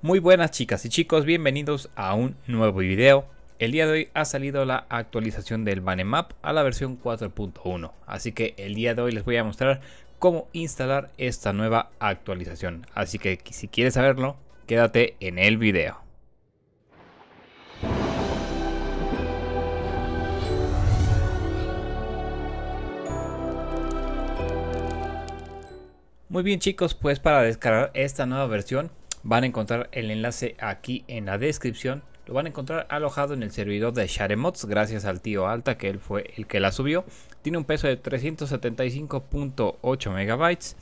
Muy buenas chicas y chicos, bienvenidos a un nuevo video. El día de hoy ha salido la actualización del Banemap a la versión 4.1, así que el día de hoy les voy a mostrar cómo instalar esta nueva actualización, así que si quieres saberlo, quédate en el video. Muy bien chicos, pues para descargar esta nueva versión Van a encontrar el enlace aquí en la descripción. Lo van a encontrar alojado en el servidor de Sharemods gracias al tío Alta que él fue el que la subió. Tiene un peso de 375.8 megabytes.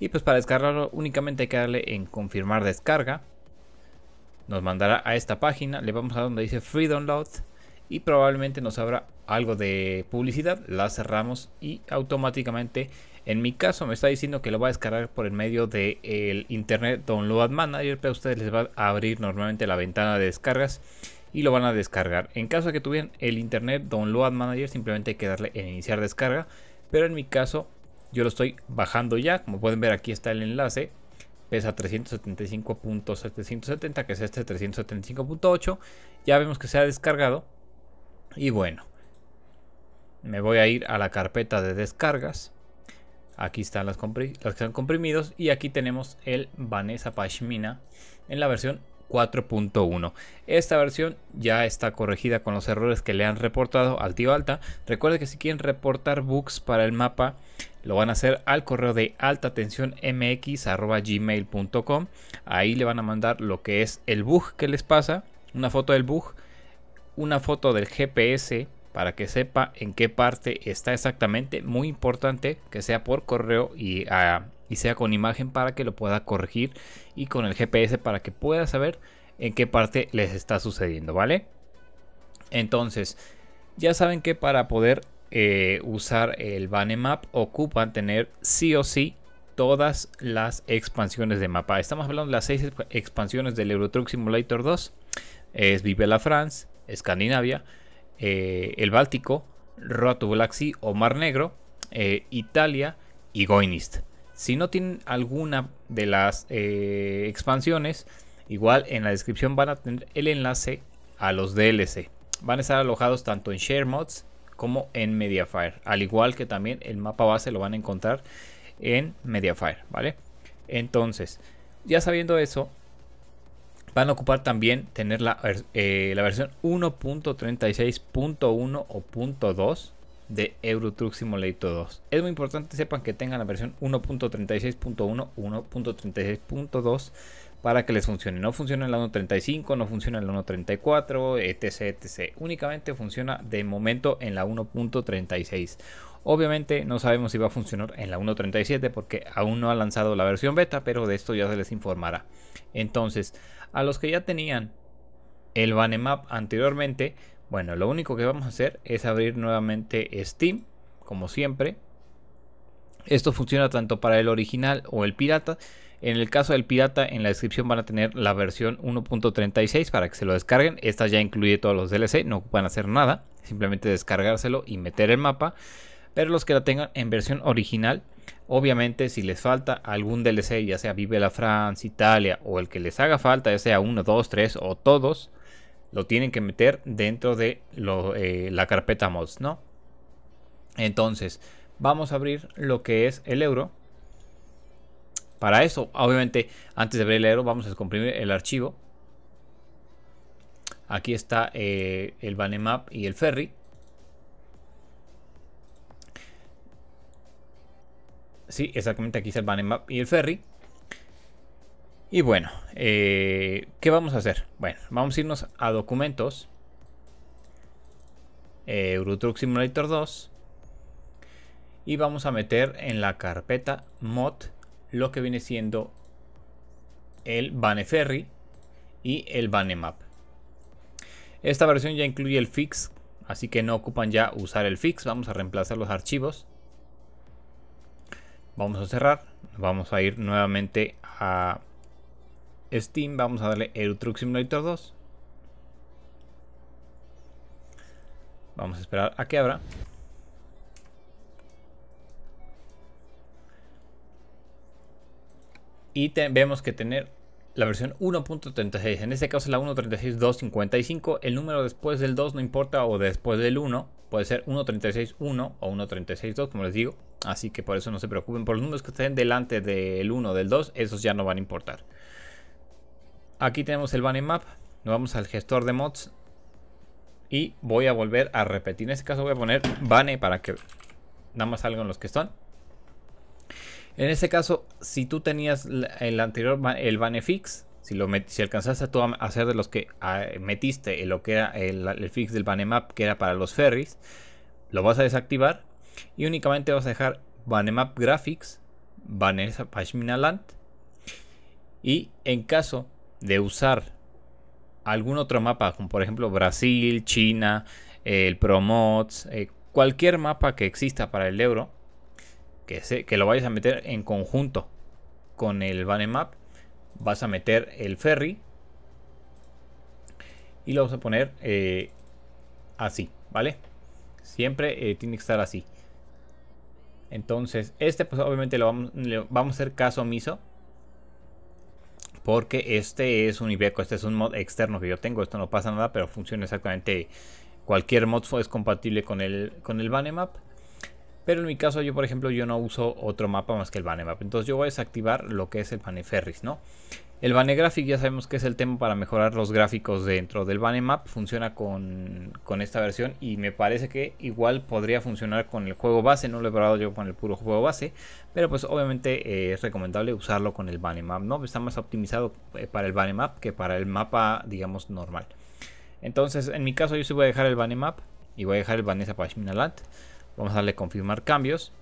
Y pues para descargarlo únicamente hay que darle en confirmar descarga. Nos mandará a esta página. Le vamos a donde dice Free Download. Y probablemente nos abra algo de publicidad. La cerramos y automáticamente en mi caso me está diciendo que lo va a descargar por el medio del de Internet Download Manager, pero a ustedes les va a abrir normalmente la ventana de descargas y lo van a descargar. En caso de que tuvieran el Internet Download Manager, simplemente hay que darle en iniciar descarga, pero en mi caso yo lo estoy bajando ya, como pueden ver aquí está el enlace. Pesa 375.770, que es este 375.8. Ya vemos que se ha descargado. Y bueno, me voy a ir a la carpeta de descargas Aquí están las que están comprimidos y aquí tenemos el Vanessa Pashmina en la versión 4.1. Esta versión ya está corregida con los errores que le han reportado al tío Alta. Recuerde que si quieren reportar bugs para el mapa, lo van a hacer al correo de altatensionmx.gmail.com. Ahí le van a mandar lo que es el bug que les pasa, una foto del bug, una foto del GPS para que sepa en qué parte está exactamente. Muy importante que sea por correo y, ah, sea con imagen para que lo pueda corregir y con el GPS para que pueda saber en qué parte les está sucediendo, ¿vale? Entonces, ya saben que para poder eh, usar el Banemap ocupan tener sí o sí todas las expansiones de mapa. Estamos hablando de las seis expansiones del Eurotruck Simulator 2. Es Vive la France, Escandinavia, eh, el Báltico, roto o Mar Negro, eh, Italia y Goinist. Si no tienen alguna de las eh, expansiones, igual en la descripción van a tener el enlace a los DLC. Van a estar alojados tanto en share mods como en Mediafire. Al igual que también el mapa base lo van a encontrar en Mediafire, ¿vale? Entonces, ya sabiendo eso, van a ocupar también tener la, eh, la versión 1.36.1 o .2 de Euro Truck Simulator 2. Es muy importante sepan que tengan la versión 1.36.1, 1.36.2 para que les funcione. No funciona en la 1.35, no funciona la 1.34, etc, etc. Únicamente funciona de momento en la 1.36. Obviamente no sabemos si va a funcionar en la 1.37 porque aún no ha lanzado la versión beta, pero de esto ya se les informará. Entonces, a los que ya tenían el Banemap anteriormente, bueno, lo único que vamos a hacer es abrir nuevamente Steam, como siempre. Esto funciona tanto para el original o el pirata. En el caso del pirata, en la descripción van a tener la versión 1.36 para que se lo descarguen. Esta ya incluye todos los DLC, no ocupan hacer nada, simplemente descargárselo y meter el mapa. Pero los que la tengan en versión original, obviamente si les falta algún DLC, ya sea Vive la France, Italia o el que les haga falta, ya sea uno, dos, tres o todos, lo tienen que meter dentro de eh, la carpeta mods, ¿no? Entonces, vamos a abrir lo que es el euro. Para eso, obviamente, antes de abrir el euro, vamos a descomprimir el archivo. Aquí está eh, el Banemap y el Ferry. Sí, exactamente, aquí está el BaneMap y el ferry. Y bueno, eh, ¿qué vamos a hacer? Bueno, vamos a irnos a documentos. Eh, Eurotruck Simulator 2. Y vamos a meter en la carpeta mod lo que viene siendo el Baneferry y el Banemap. Esta versión ya incluye el fix, así que no ocupan ya usar el fix. Vamos a reemplazar los archivos. Vamos a cerrar. Vamos a ir nuevamente a Steam. Vamos a darle el Truck Simulator 2. Vamos a esperar a que abra. Y vemos que tener la versión 1.36, en este caso la 1.36.255, el número después del 2 no importa o después del 1, puede ser 1.36.1 o 1.36.2, como les digo. Así que por eso no se preocupen. Por los números que estén delante del 1 del 2, esos ya no van a importar. Aquí tenemos el banner Map. Nos vamos al gestor de mods. Y voy a volver a repetir. En este caso voy a poner Bane para que nada más en los que están. En este caso, si tú tenías el anterior, el Banner Fix, si, alcanzaste a, a, hacer de los que ah, metiste lo que era el, fix del Banemap que era para los ferries, lo vas a desactivar y únicamente vas a dejar Banemap Graphics, Vanessa Pashmina Land y en caso de usar algún otro mapa, como por ejemplo Brasil, China, el PROMODS eh, cualquier mapa que exista para el euro, que, se, que lo vayas a meter en conjunto con el Banemap, vas a meter el ferry y lo vas a poner eh, así, ¿vale? Siempre eh, tiene que estar así. Entonces, este pues obviamente lo vamos, a hacer caso omiso. Porque este es un Ibeco, este es un mod externo que yo tengo. Esto no pasa nada, pero funciona exactamente. Cualquier mod es compatible con el, con el Banemap. Pero en mi caso, yo por ejemplo, yo no uso otro mapa más que el Banemap. Entonces yo voy a desactivar lo que es el Banemap ¿no? El Banegraphic ya sabemos que es el tema para mejorar los gráficos dentro del Banemap. Funciona con, esta versión y me parece que igual podría funcionar con el juego base. No lo he probado yo con el puro juego base. Pero pues obviamente eh, es recomendable usarlo con el Banemap. ¿no? Está más optimizado eh, para el Banemap que para el mapa digamos normal. Entonces en mi caso yo sí voy a dejar el Banemap y voy a dejar el Vanessa Pashminaland. Vamos a darle confirmar cambios.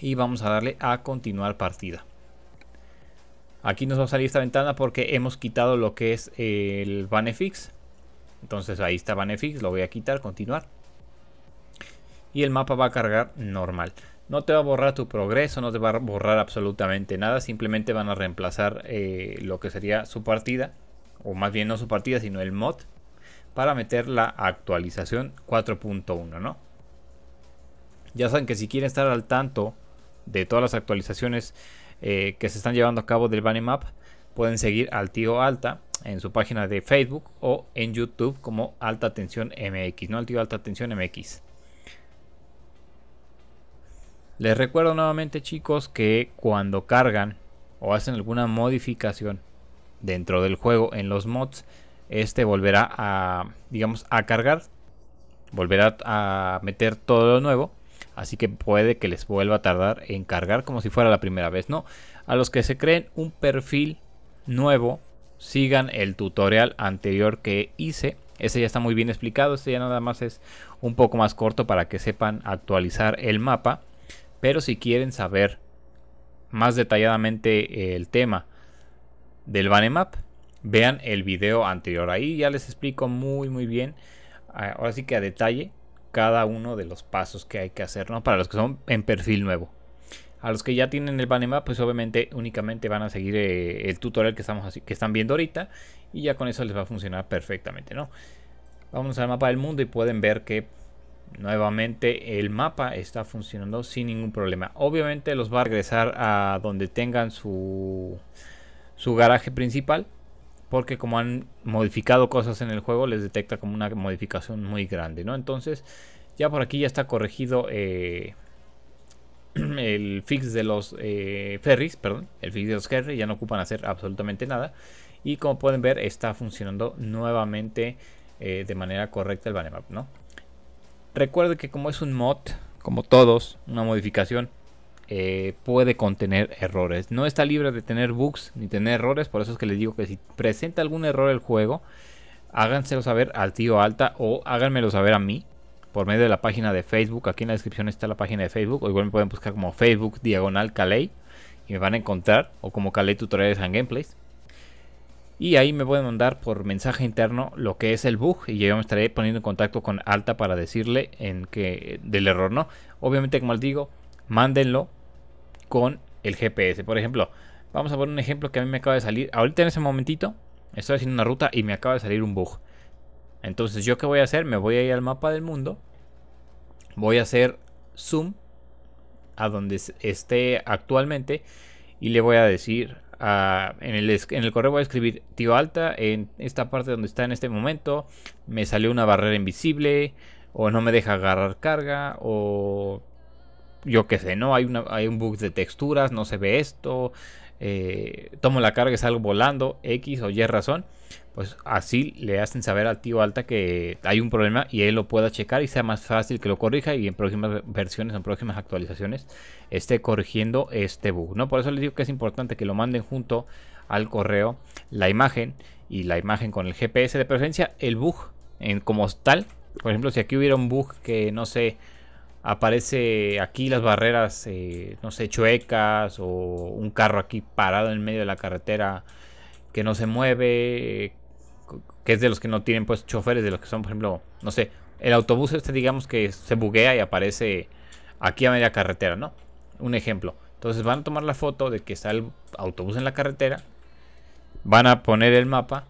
Y vamos a darle a continuar partida. Aquí nos va a salir esta ventana porque hemos quitado lo que es el Banefix. Entonces ahí está Banefix, lo voy a quitar, continuar. Y el mapa va a cargar normal. No te va a borrar tu progreso, no te va a borrar absolutamente nada. Simplemente van a reemplazar eh, lo que sería su partida. O más bien no su partida, sino el mod. Para meter la actualización 4.1, ¿no? Ya saben que si quieren estar al tanto de todas las actualizaciones eh, que se están llevando a cabo del Bunny Map, pueden seguir al tío Alta en su página de Facebook o en YouTube como Alta Tensión MX, no al tío Alta Tensión MX. Les recuerdo nuevamente chicos que cuando cargan o hacen alguna modificación dentro del juego en los mods, este volverá a, digamos, a cargar, volverá a meter todo lo nuevo así que puede que les vuelva a tardar en cargar como si fuera la primera vez, ¿no? A los que se creen un perfil nuevo, sigan el tutorial anterior que hice. Ese ya está muy bien explicado, este ya nada más es un poco más corto para que sepan actualizar el mapa. Pero si quieren saber más detalladamente eh, el tema del Banemap, vean el video anterior. Ahí ya les explico muy muy bien, ah, ahora sí que a detalle, cada uno de los pasos que hay que hacer, ¿no? Para los que son en perfil nuevo. A los que ya tienen el panema pues obviamente únicamente van a seguir eh, el tutorial que, estamos así, que están viendo ahorita y ya con eso les va a funcionar perfectamente, ¿no? Vamos al mapa del mundo y pueden ver que nuevamente el mapa está funcionando sin ningún problema. Obviamente los va a regresar a donde tengan su, su garaje principal porque como han modificado cosas en el juego les detecta como una modificación muy grande, ¿no? Entonces ya por aquí ya está corregido eh, el fix de los eh, ferries, perdón, el fix de los ferries ya no ocupan hacer absolutamente nada. Y como pueden ver está funcionando nuevamente eh, de manera correcta el Banemap, ¿no? Recuerde que como es un mod, como todos, una modificación, puede contener errores. No está libre de tener bugs ni tener errores, por eso es que les digo que si presenta algún error el juego, háganselo saber al tío alta o háganmelo saber a mí por medio de la página de Facebook. Aquí en la descripción está la página de Facebook. O igual me pueden buscar como Facebook Diagonal Caley. Y me van a encontrar. O como Caley Tutoriales and Gameplays. Y ahí me pueden mandar por mensaje interno lo que es el bug. Y yo me estaré poniendo en contacto con Alta para decirle en que del error no. Obviamente, como les digo, mándenlo con el GPS. Por ejemplo, vamos a poner un ejemplo que a mí me acaba de salir. Ahorita en ese momentito estoy haciendo una ruta y me acaba de salir un bug. Entonces, ¿yo qué voy a hacer? Me voy a ir al mapa del mundo. Voy a hacer zoom a donde esté actualmente y le voy a decir en, el, correo voy a escribir tío alta en esta parte donde está en este momento me salió una barrera invisible o no me deja agarrar carga o yo qué sé, ¿no? Hay, hay un bug de texturas, no se ve esto, eh, tomo la carga y salgo volando, X o Y razón, pues así le hacen saber al tío Alta que hay un problema y él lo pueda checar y sea más fácil que lo corrija y en próximas versiones, en próximas actualizaciones, esté corrigiendo este bug. ¿no? Por eso les digo que es importante que lo manden junto al correo la imagen y la imagen con el GPS de preferencia, el bug en, como tal. Por ejemplo, si aquí hubiera un bug que no sé aparece aquí las barreras, eh, no sé, chuecas o un carro aquí parado en medio de la carretera que no se mueve, que es de los que no tienen pues choferes, de los que son, por ejemplo, no sé, el autobús este digamos que se buguea y aparece aquí a media carretera, ¿no? Un ejemplo. Entonces van a tomar la foto de que está el autobús en la carretera, van a poner el mapa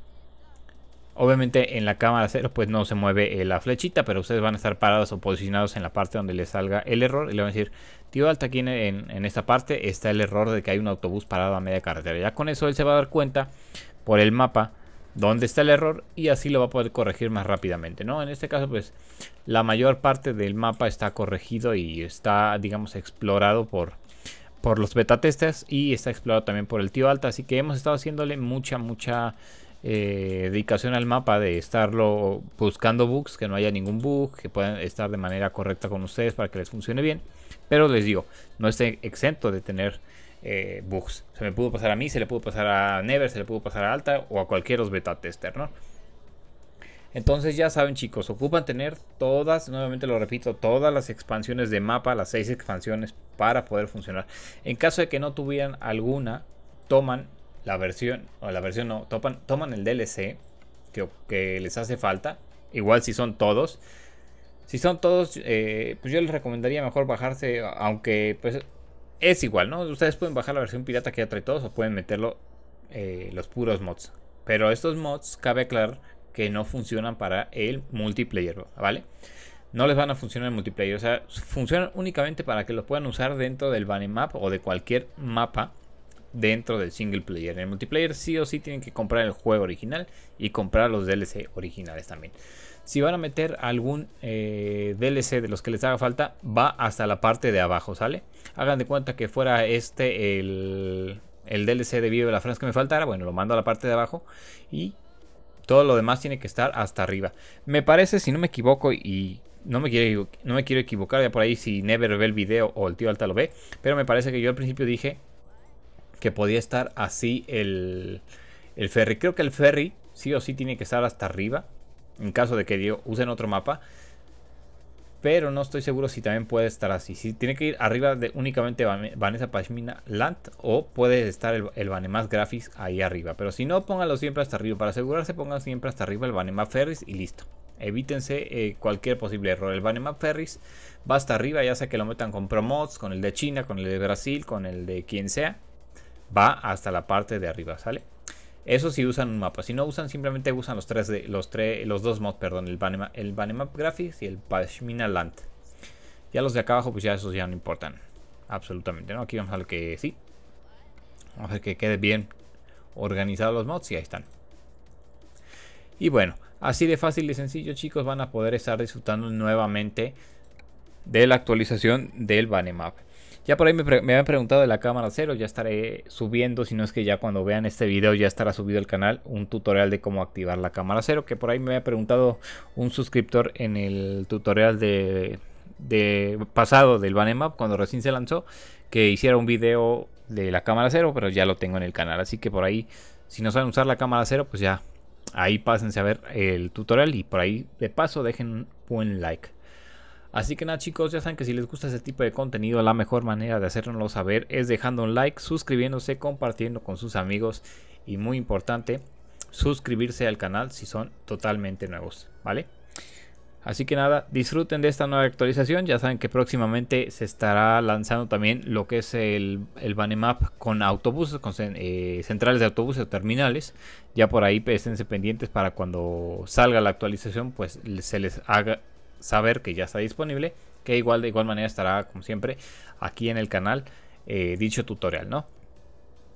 Obviamente en la cámara cero pues no se mueve eh, la flechita, pero ustedes van a estar parados o posicionados en la parte donde les salga el error y le van a decir, tío alta aquí en, esta parte está el error de que hay un autobús parado a media carretera. Ya con eso él se va a dar cuenta por el mapa dónde está el error y así lo va a poder corregir más rápidamente, ¿no? En este caso pues la mayor parte del mapa está corregido y está digamos explorado por, por los beta testers y está explorado también por el tío alta, así que hemos estado haciéndole mucha, mucha eh, dedicación al mapa de estarlo buscando bugs, que no haya ningún bug, que puedan estar de manera correcta con ustedes para que les funcione bien. Pero les digo, no esté exento de tener eh, bugs. Se me pudo pasar a mí, se le pudo pasar a Never, se le pudo pasar a Alta o a cualquier los beta tester, Entonces ya saben chicos, ocupan tener todas, nuevamente lo repito, todas las expansiones de mapa, las seis expansiones para poder funcionar. En caso de que no tuvieran alguna, toman la versión, o la versión no, topan, toman el DLC que, les hace falta, igual si son todos. Si son todos, eh, pues yo les recomendaría mejor bajarse, aunque pues es igual, ¿no? Ustedes pueden bajar la versión pirata que ya trae todos o pueden meterlo eh, los puros mods. Pero estos mods, cabe aclarar que no funcionan para el multiplayer, ¿vale? No les van a funcionar el multiplayer, o sea, funcionan únicamente para que los puedan usar dentro del Bunny Map o de cualquier mapa dentro del single player. En el multiplayer sí o sí tienen que comprar el juego original y comprar los DLC originales también. Si van a meter algún eh, DLC de los que les haga falta, va hasta la parte de abajo, ¿sale? Hagan de cuenta que fuera este el, el DLC de de la Francia que me faltara. Bueno, lo mando a la parte de abajo y todo lo demás tiene que estar hasta arriba. Me parece, si no me equivoco, y no me quiero, no me quiero equivocar, ya por ahí si Never ve el video o el tío Alta lo ve, pero me parece que yo al principio dije que podía estar así el, el ferry. Creo que el ferry sí o sí tiene que estar hasta arriba. En caso de que usen otro mapa. Pero no estoy seguro si también puede estar así. Si tiene que ir arriba de únicamente Vanessa Pashmina Land. O puede estar el, el Graphics ahí arriba. Pero si no, pónganlo siempre hasta arriba. Para asegurarse, pongan siempre hasta arriba el vanemas Ferries y listo. Evítense eh, cualquier posible error. El vanemas Ferries va hasta arriba, ya sea que lo metan con Promods, con el de China, con el de Brasil, con el de quien sea va hasta la parte de arriba, ¿sale? Eso si usan un mapa. Si no usan, simplemente usan los tres de, los tres, los dos mods, perdón, el Banemap, el Graphics y el Pashmina Land. Ya los de acá abajo, pues ya esos ya no importan. Absolutamente, ¿no? Aquí vamos a lo que sí. Vamos a ver que quede bien organizados los mods y ahí están. Y bueno, así de fácil y sencillo, chicos, van a poder estar disfrutando nuevamente de la actualización del Banemap. Ya por ahí me, me habían preguntado de la cámara cero, ya estaré subiendo, si no es que ya cuando vean este video ya estará subido el canal un tutorial de cómo activar la cámara cero, que por ahí me había preguntado un suscriptor en el tutorial de, pasado del Banemap cuando recién se lanzó, que hiciera un video de la cámara cero, pero ya lo tengo en el canal, así que por ahí si no saben usar la cámara cero, pues ya ahí pásense a ver el tutorial y por ahí de paso dejen un buen like. Así que nada chicos, ya saben que si les gusta este tipo de contenido, la mejor manera de hacérnoslo saber es dejando un like, suscribiéndose, compartiendo con sus amigos y muy importante, suscribirse al canal si son totalmente nuevos, ¿vale? Así que nada, disfruten de esta nueva actualización. Ya saben que próximamente se estará lanzando también lo que es el, el Banemap con autobuses, con eh, centrales de autobuses o terminales. Ya por ahí pues, esténse pendientes para cuando salga la actualización, pues se les haga, saber que ya está disponible, que igual de igual manera estará como siempre aquí en el canal eh, dicho tutorial, ¿no?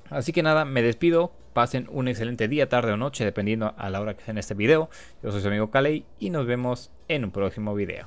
Así que nada, me despido, pasen un excelente día, tarde o noche, dependiendo a la hora que sea en este video. Yo soy su amigo Kalei y nos vemos en un próximo video.